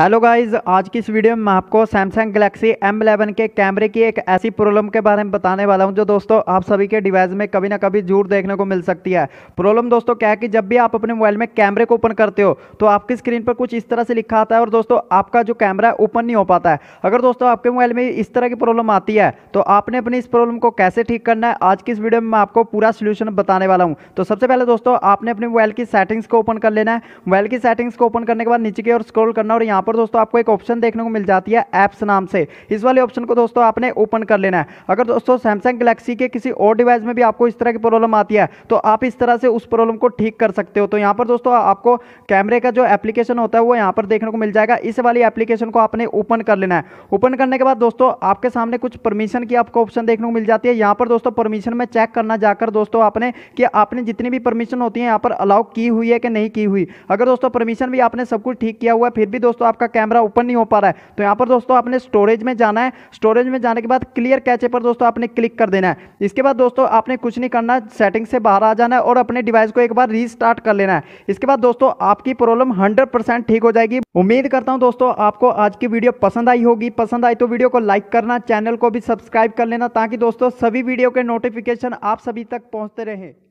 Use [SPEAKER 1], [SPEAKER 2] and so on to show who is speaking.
[SPEAKER 1] hello guys आज की इस वीडियो में मैं आपको सैमसंग गलेक्सी M11 के कैमरे की एक ऐसी प्रॉब्लम के बारे में बताने वाला हूं जो दोस्तों आप सभी के डिवाइस में कभी ना कभी जूर देखने को मिल सकती है प्रॉब्लम दोस्तों क्या है कि जब भी आप अपने मोबाइल में कैमरे को ओपन करते हो तो आपकी स्क्रीन पर कुछ इस तरह से लिखा आता है और दोस्तों आपका जो कैमरा ओपन नहीं हो पाता है अगर दोस्तों आपके मोबाइल में इस तरह की प्रॉब्लम आती है तो आपने अपनी इस प्रॉब्लम को कैसे ठीक करना है आज की इस वीडियो में मैं आपको पूरा सोल्यूशन बताने वाला हूँ तो सबसे पहले दोस्तों आपने अपने मोबाइल की सेटिंग्स को ओपन कर लेना है मोबाइल की सेटिंग्स को ओपन करने के बाद नीचे की ओर स्क्रोल करना और यहाँ पर पर दोस्तों आपको एक ऑप्शन देखने को मिल जाती है ऐप्स नाम से इस वाले ऑप्शन को दोस्तों आपने ओपन कर लेना है अगर दोस्तों सैमसंग गलेक्सी के किसी और डिवाइस में भी आपको इस तरह की प्रॉब्लम आती है तो आप इस तरह से उस प्रॉब्लम को ठीक कर सकते हो तो यहाँ पर दोस्तों आपको कैमरे का जो एप्लीकेशन होता है वो यहाँ पर देखने को मिल जाएगा इस वाली एप्लीकेशन को आपने ओपन कर लेना है ओपन करने के बाद दोस्तों आपके सामने कुछ परमिशन की आपको ऑप्शन देखने को मिल जाती है यहाँ पर दोस्तों परमिशन में चेक करना जाकर दोस्तों आपने कि आपने जितनी भी परमिशन होती है यहाँ पर अलाउ की हुई है कि नहीं की हुई अगर दोस्तों परमिशन भी आपने सब कुछ ठीक किया हुआ है फिर भी दोस्तों आप आपका कैमरा ओपन नहीं हो पा रहा है तो यहाँ पर दोस्तों आपने स्टोरेज में जाना है स्टोरेज में जाने के बाद क्लियर कैचे पर दोस्तों आपने क्लिक कर देना है इसके बाद दोस्तों आपने कुछ नहीं करना सेटिंग से बाहर आ जाना है और अपने डिवाइस को एक बार रीस्टार्ट कर लेना है इसके बाद दोस्तों आपकी प्रॉब्लम हंड्रेड ठीक हो जाएगी उम्मीद करता हूँ दोस्तों आपको आज की वीडियो पसंद आई होगी पसंद आई तो वीडियो को लाइक करना चैनल को भी सब्सक्राइब कर लेना ताकि दोस्तों सभी वीडियो के नोटिफिकेशन आप सभी तक पहुँचते रहें